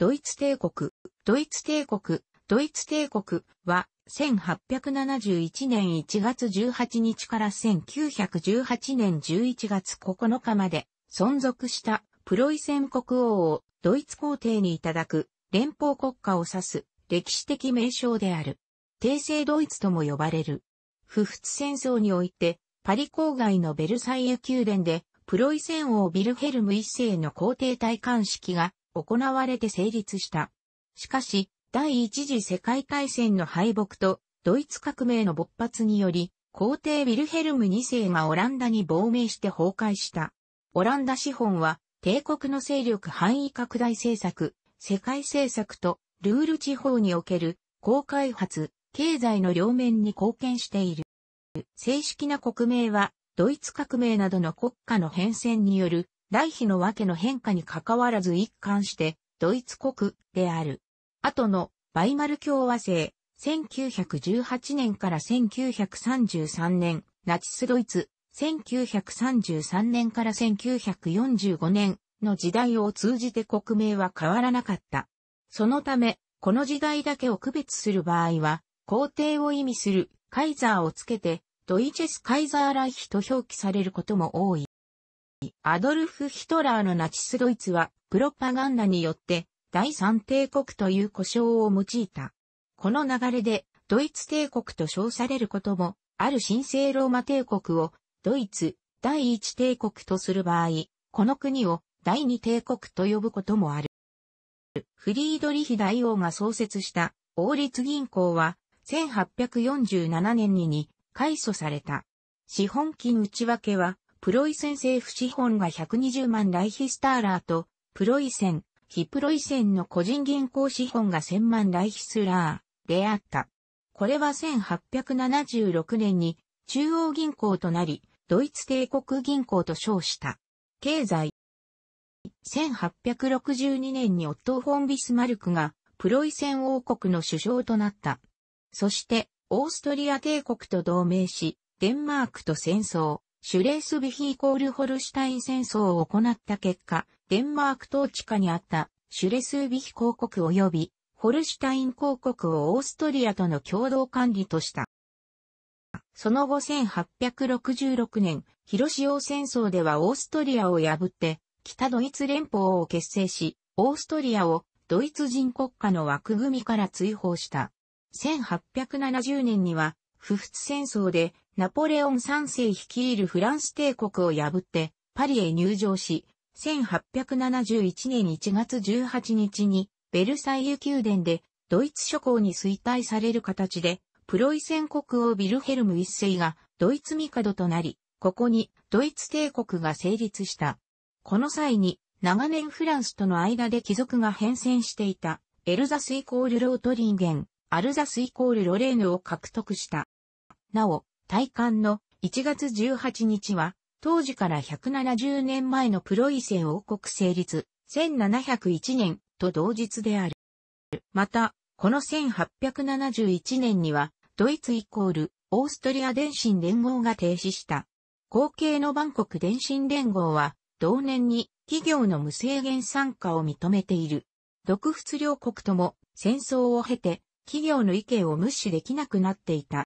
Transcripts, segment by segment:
ドイツ帝国、ドイツ帝国、ドイツ帝国は、1871年1月18日から1918年11月9日まで存続したプロイセン国王をドイツ皇帝にいただく連邦国家を指す歴史的名称である。帝政ドイツとも呼ばれる。不仏戦争においてパリ郊外のベルサイユ宮殿でプロイセン王ビルヘルム一世の皇帝戴冠式が行われて成立した。しかし、第一次世界大戦の敗北とドイツ革命の勃発により、皇帝ウィルヘルム2世がオランダに亡命して崩壊した。オランダ資本は、帝国の勢力範囲拡大政策、世界政策とルール地方における高開発、経済の両面に貢献している。正式な国名は、ドイツ革命などの国家の変遷による来費のわけの変化に関わらず一貫して、ドイツ国である。後のバイマル共和制、1918年から1933年、ナチスドイツ、1933年から1945年の時代を通じて国名は変わらなかった。そのため、この時代だけを区別する場合は、皇帝を意味するカイザーをつけて、ドイチェス・カイザー・ライヒと表記されることも多い。アドルフ・ヒトラーのナチスドイツは、プロパガンダによって、第三帝国という呼称を用いた。この流れで、ドイツ帝国と称されることも、ある神聖ローマ帝国を、ドイツ、第一帝国とする場合、この国を、第二帝国と呼ぶこともある。フリードリヒ大王が創設した、王立銀行は、1847年にに、祖された。資本金内訳は、プロイセン政府資本が120万ライヒスターラーと、プロイセン、非プロイセンの個人銀行資本が1000万ライヒスラーであった。これは1876年に中央銀行となり、ドイツ帝国銀行と称した。経済。1862年にオットフォン・ビスマルクがプロイセン王国の首相となった。そして、オーストリア帝国と同盟し、デンマークと戦争。シュレースビヒイコールホルシュタイン戦争を行った結果、デンマーク統治下にあったシュレスビヒ公国及びホルシュタイン公国をオーストリアとの共同管理とした。その後1866年、広潮戦争ではオーストリアを破って北ドイツ連邦を結成し、オーストリアをドイツ人国家の枠組みから追放した。1870年には、不仏戦争でナポレオン三世率いるフランス帝国を破って、パリへ入城し、1871年1月18日に、ベルサイユ宮殿で、ドイツ諸侯に衰退される形で、プロイセン国王ビルヘルム一世がドイツ帝となり、ここにドイツ帝国が成立した。この際に、長年フランスとの間で貴族が変遷していた、エルザスイコールロートリンゲン、アルザスイコールロレーヌを獲得した。なお、大観の1月18日は、当時から170年前のプロイセン王国成立、1701年と同日である。また、この1871年には、ドイツイコール、オーストリア電信連合が停止した。後継のバンコク電信連合は、同年に企業の無制限参加を認めている。独仏両国とも戦争を経て企業の意見を無視できなくなっていた。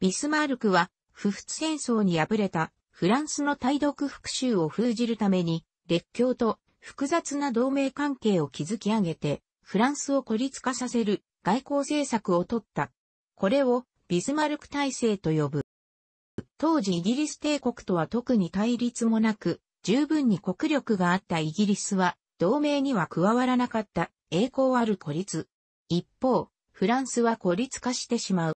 ビスマルクは、不仏戦争に敗れたフランスの対独復讐を封じるために、列強と複雑な同盟関係を築き上げて、フランスを孤立化させる外交政策を取った。これをビスマルク体制と呼ぶ。当時イギリス帝国とは特に対立もなく、十分に国力があったイギリスは、同盟には加わらなかった栄光ある孤立。一方、フランスは孤立化してしまう。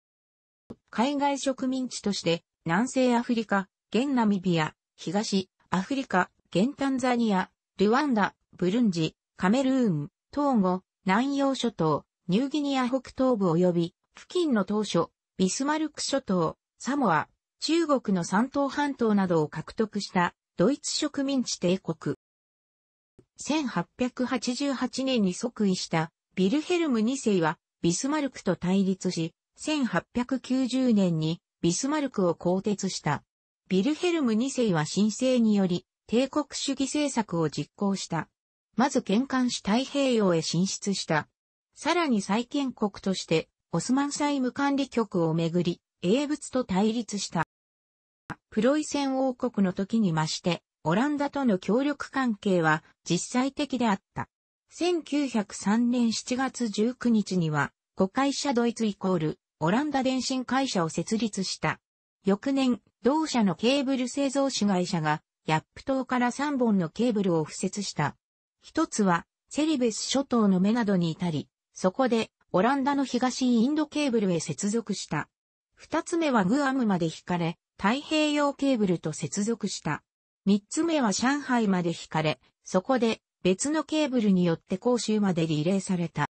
海外植民地として南西アフリカ、現ナミビア、東アフリカ、現タンザニア、ルワンダ、ブルンジ、カメルーン、東後、南洋諸島、ニューギニア北東部及び付近の当初、ビスマルク諸島、サモア、中国の山東半島などを獲得したドイツ植民地帝国。1888年に即位したビルヘルム2世はビスマルクと対立し、1890年にビスマルクを更迭した。ビルヘルム2世は申請により帝国主義政策を実行した。まず転換し太平洋へ進出した。さらに再建国としてオスマン債務管理局をめぐり英仏と対立した。プロイセン王国の時に増して、オランダとの協力関係は実際的であった。1903年7月19日には、誤会者ドイツイコールオランダ電信会社を設立した。翌年、同社のケーブル製造主会社が、ヤップ島から3本のケーブルを敷設した。一つは、セリベス諸島の目などに至り、そこで、オランダの東インドケーブルへ接続した。二つ目はグアムまで引かれ、太平洋ケーブルと接続した。三つ目は上海まで引かれ、そこで別のケーブルによって甲州までリレーされた。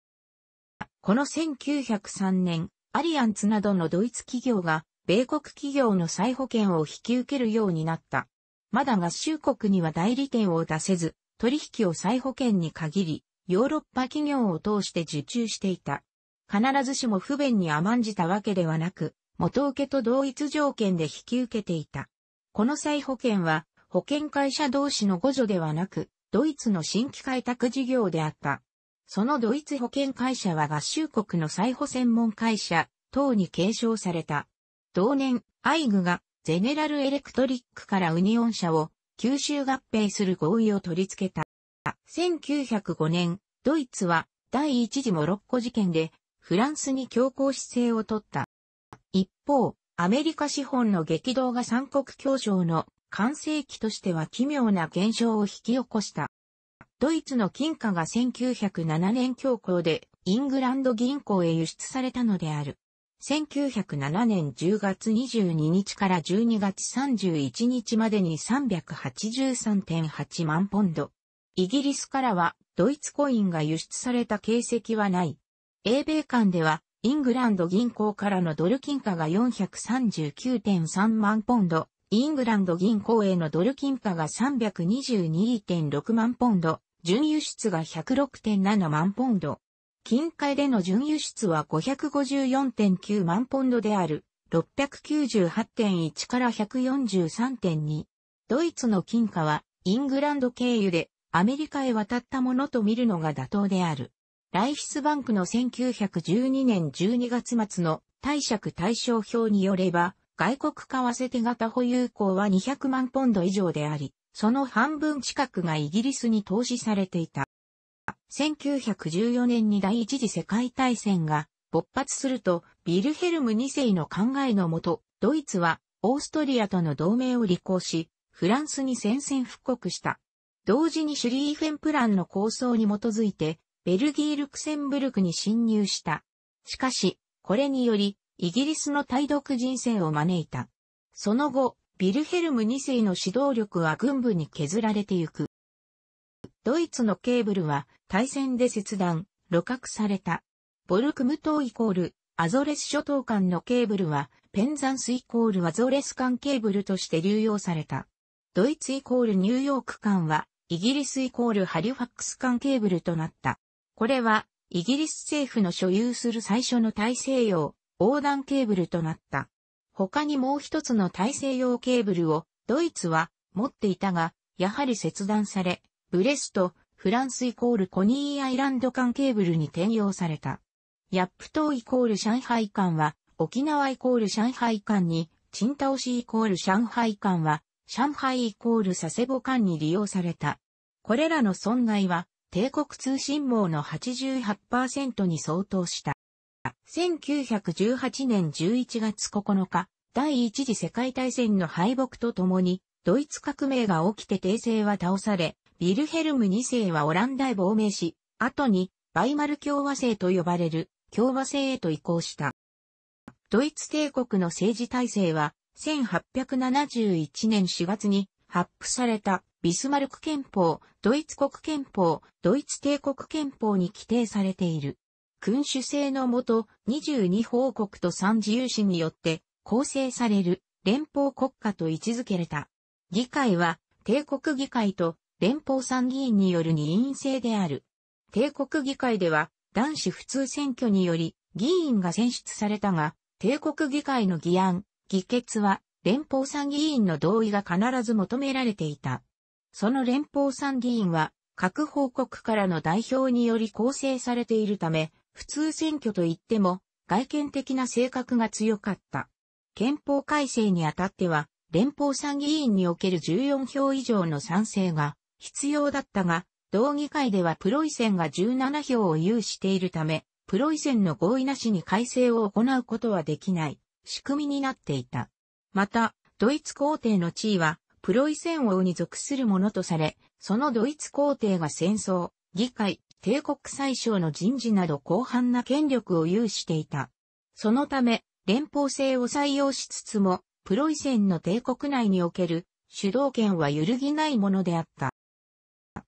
この1903年、アリアンツなどのドイツ企業が、米国企業の再保険を引き受けるようになった。まだ合衆国には代理店を出せず、取引を再保険に限り、ヨーロッパ企業を通して受注していた。必ずしも不便に甘んじたわけではなく、元受けと同一条件で引き受けていた。この再保険は、保険会社同士の互助ではなく、ドイツの新規開拓事業であった。そのドイツ保険会社は合衆国の再保専門会社等に継承された。同年、アイグがゼネラルエレクトリックからウニオン社を吸収合併する合意を取り付けた。1905年、ドイツは第一次モロッコ事件でフランスに強硬姿勢を取った。一方、アメリカ資本の激動が三国協商の完成期としては奇妙な現象を引き起こした。ドイツの金貨が1907年強行でイングランド銀行へ輸出されたのである。1907年10月22日から12月31日までに383.8万ポンド。イギリスからはドイツコインが輸出された形跡はない。英米間ではイングランド銀行からのドル金貨が439.3万ポンド、イングランド銀行へのドル金貨が322.6万ポンド、純輸出が106.7万ポンド。近海での純輸出は554.9万ポンドである、698.1から143.2。ドイツの金貨は、イングランド経由で、アメリカへ渡ったものと見るのが妥当である。ライヒスバンクの1912年12月末の貸借対照表によれば、外国為替手形保有口は200万ポンド以上であり、その半分近くがイギリスに投資されていた。1914年に第一次世界大戦が勃発すると、ビルヘルム2世の考えのもと、ドイツはオーストリアとの同盟を履行し、フランスに宣戦布告した。同時にシュリーフェンプランの構想に基づいて、ベルギー・ルクセンブルクに侵入した。しかし、これにより、イギリスの対独人生を招いた。その後、ビルヘルム2世の指導力は軍部に削られてゆく。ドイツのケーブルは対戦で切断、露獲された。ボルクム島イコール、アゾレス諸島間のケーブルは、ペンザンスイコールアゾレス間ケーブルとして流用された。ドイツイコールニューヨーク間は、イギリスイコールハリファックス間ケーブルとなった。これは、イギリス政府の所有する最初の大西洋横断ケーブルとなった。他にもう一つの大西洋ケーブルをドイツは持っていたが、やはり切断され、ブレスト、フランスイコールコニーアイランド間ケーブルに転用された。ヤップ島イコール上海間は、沖縄イコール上海間に、チンタオシイコール上海間は、上海イコール佐世保間に利用された。これらの損害は、帝国通信網の88%に相当した。1918年11月9日、第一次世界大戦の敗北とともに、ドイツ革命が起きて帝政は倒され、ビルヘルム2世はオランダへ亡命し、後に、バイマル共和制と呼ばれる、共和制へと移行した。ドイツ帝国の政治体制は、1871年4月に発布されたビスマルク憲法、ドイツ国憲法、ドイツ帝国憲法に規定されている。君主制のもと、22報国と3自由心によって構成される連邦国家と位置づけられた。議会は、帝国議会と連邦参議院による二院制である。帝国議会では、男子普通選挙により、議員が選出されたが、帝国議会の議案、議決は、連邦参議院の同意が必ず求められていた。その連邦参議院は、各報告からの代表により構成されているため、普通選挙といっても、外見的な性格が強かった。憲法改正にあたっては、連邦参議院における14票以上の賛成が必要だったが、同議会ではプロイセンが17票を有しているため、プロイセンの合意なしに改正を行うことはできない仕組みになっていた。また、ドイツ皇帝の地位は、プロイセン王に属するものとされ、そのドイツ皇帝が戦争、議会、帝国最小の人事など広範な権力を有していた。そのため、連邦制を採用しつつも、プロイセンの帝国内における主導権は揺るぎないものであった。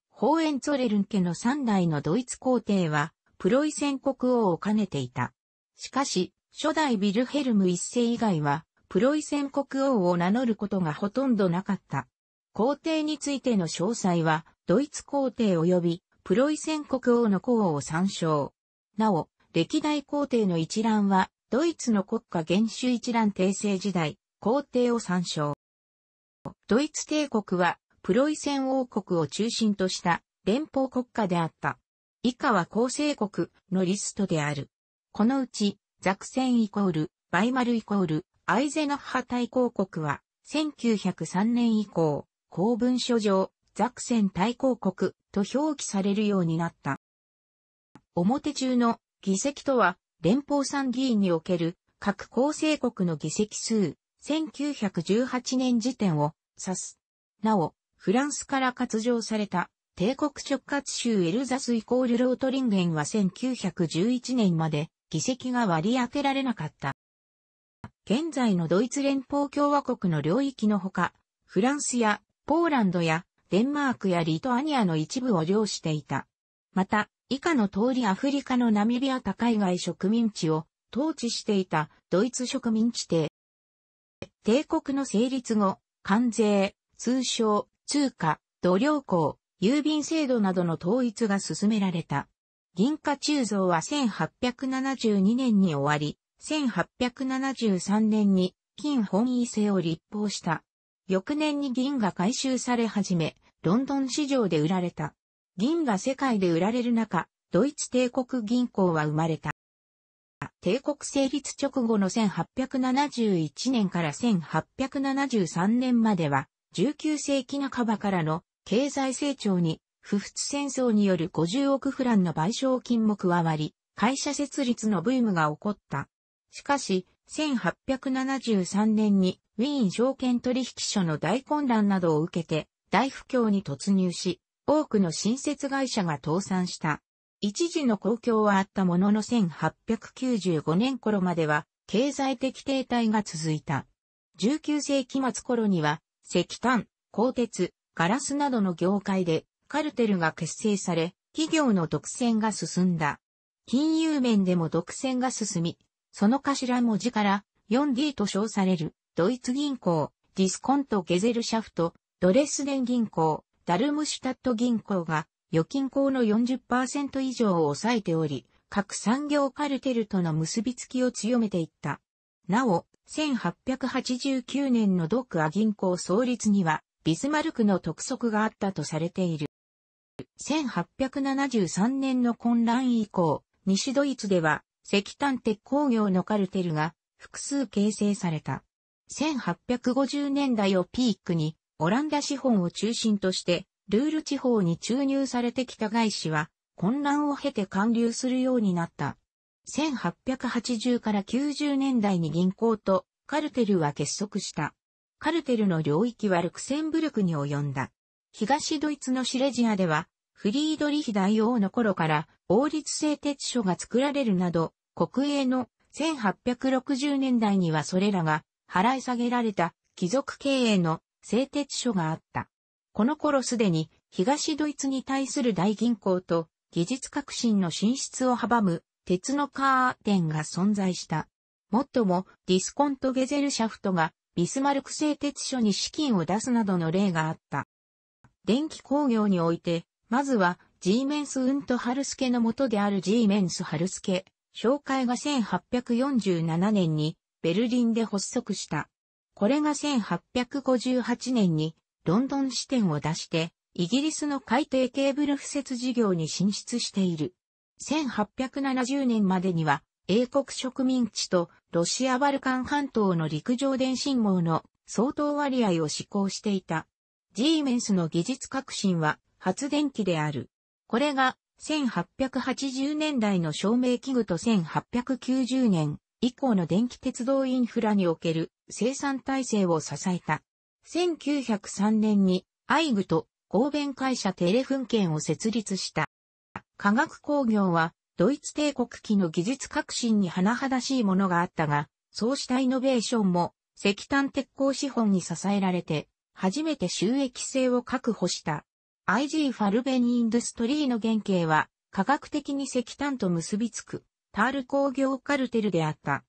ホーエンツォレルン家の三代のドイツ皇帝は、プロイセン国王を兼ねていた。しかし、初代ビルヘルム一世以外は、プロイセン国王を名乗ることがほとんどなかった。皇帝についての詳細は、ドイツ皇帝及びプロイセン国王の功を参照。なお、歴代皇帝の一覧は、ドイツの国家元首一覧帝政時代、皇帝を参照。ドイツ帝国は、プロイセン王国を中心とした連邦国家であった。以下は構成国のリストである。このうち、ザクセンイコール、バイマルイコール、アイゼノッハ大公国は、1903年以降、公文書上、ザクセン大公国と表記されるようになった。表中の議席とは、連邦参議院における各構成国の議席数、1918年時点を指す。なお、フランスから割譲された帝国直轄州エルザスイコールロートリンゲンは1911年まで議席が割り当てられなかった。現在のドイツ連邦共和国の領域のほか、フランスやポーランドやデンマークやリトアニアの一部を領していた。また、以下の通りアフリカのナミビア高い外植民地を統治していたドイツ植民地帝。帝国の成立後、関税、通商、通貨、土量港、郵便制度などの統一が進められた。銀貨鋳造は1872年に終わり、1873年に金本位制を立法した。翌年に銀が回収され始め、ロンドン市場で売られた。銀が世界で売られる中、ドイツ帝国銀行は生まれた。帝国成立直後の1871年から1873年までは、19世紀半ばからの経済成長に、不仏戦争による50億フランの賠償金も加わり、会社設立のブームが起こった。しかし、1873年にウィーン証券取引所の大混乱などを受けて、大不況に突入し、多くの新設会社が倒産した。一時の公共はあったものの1895年頃までは経済的停滞が続いた。19世紀末頃には石炭、鋼鉄、ガラスなどの業界でカルテルが結成され、企業の独占が進んだ。金融面でも独占が進み、その頭文字から 4D と称されるドイツ銀行、ディスコント・ゲゼルシャフト、ドレスデン銀行、ダルムシュタット銀行が預金口の40%以上を抑えており、各産業カルテルとの結びつきを強めていった。なお、1889年のドクア銀行創立には、ビスマルクの特則があったとされている。1873年の混乱以降、西ドイツでは石炭鉄工業のカルテルが複数形成された。1850年代をピークにオランダ資本を中心として、ルール地方に注入されてきた外資は、混乱を経て還流するようになった。1880から90年代に銀行とカルテルは結束した。カルテルの領域はルクセンブルクに及んだ。東ドイツのシレジアでは、フリードリヒ大王の頃から王立製鉄所が作られるなど、国営の1860年代にはそれらが払い下げられた貴族経営の製鉄所があった。この頃すでに東ドイツに対する大銀行と技術革新の進出を阻む鉄のカーテンが存在した。もっともディスコントゲゼルシャフトがビスマルク製鉄所に資金を出すなどの例があった。電気工業において、まずはジーメンス・ウント・ハルスケの元であるジーメンス・ハルスケ、紹介が1847年にベルリンで発足した。これが1858年にロンドン支店を出して、イギリスの海底ケーブル敷設事業に進出している。1870年までには、英国植民地とロシアバルカン半島の陸上電信網の相当割合を施行していた。ジーメンスの技術革新は発電機である。これが1880年代の照明器具と1890年以降の電気鉄道インフラにおける生産体制を支えた。1903年にイグと合弁会社テレフン券を設立した。科学工業はドイツ帝国期の技術革新に甚だしいものがあったが、そうしたイノベーションも石炭鉄鋼資本に支えられて、初めて収益性を確保した。IG ファルベニインドストリーの原型は、科学的に石炭と結びつく、タール工業カルテルであった。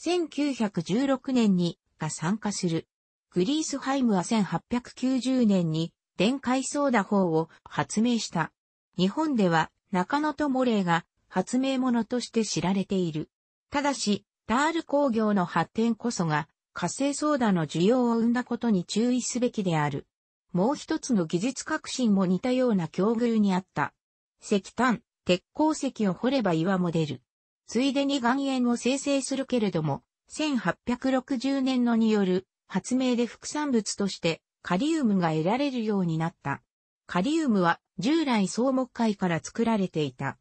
1916年にが参加する。グリースハイムは1890年に電解ソーダ法を発明した。日本では中野とモレーが発明者として知られている。ただし、タール工業の発展こそが火星ソーダの需要を生んだことに注意すべきである。もう一つの技術革新も似たような境遇にあった。石炭、鉄鉱石を掘れば岩も出る。ついでに岩塩を生成するけれども、1860年のによる発明で副産物としてカリウムが得られるようになった。カリウムは従来草木界から作られていた。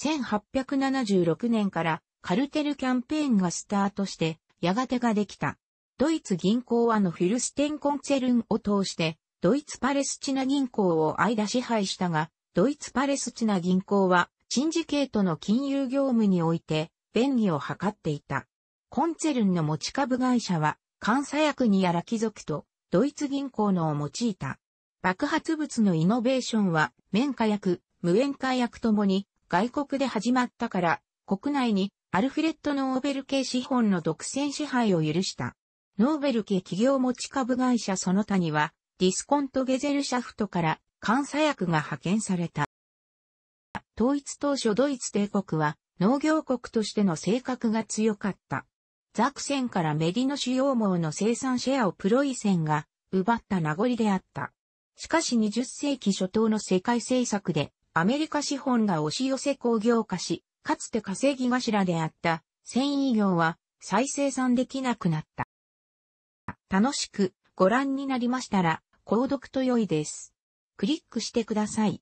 1876年からカルテルキャンペーンがスタートして、やがてができた。ドイツ銀行はのフィルステンコンツェルンを通して、ドイツパレスチナ銀行を間支配したが、ドイツパレスチナ銀行はシンジケートの金融業務において、便宜を図っていた。コンツェルンの持ち株会社は、監査役にやら貴族と、ドイツ銀行のを用いた。爆発物のイノベーションは、綿火薬、無縁化薬ともに、外国で始まったから、国内に、アルフレッド・ノーベル系資本の独占支配を許した。ノーベル系企業持ち株会社その他には、ディスコント・ゲゼルシャフトから監査役が派遣された。統一当初ドイツ帝国は農業国としての性格が強かった。ザクセンからメディの主要網の生産シェアをプロイセンが奪った名残であった。しかし20世紀初頭の世界政策でアメリカ資本が押し寄せ工業化し、かつて稼ぎ頭であった繊維業は再生産できなくなった。楽しくご覧になりましたら、購読と良いです。クリックしてください。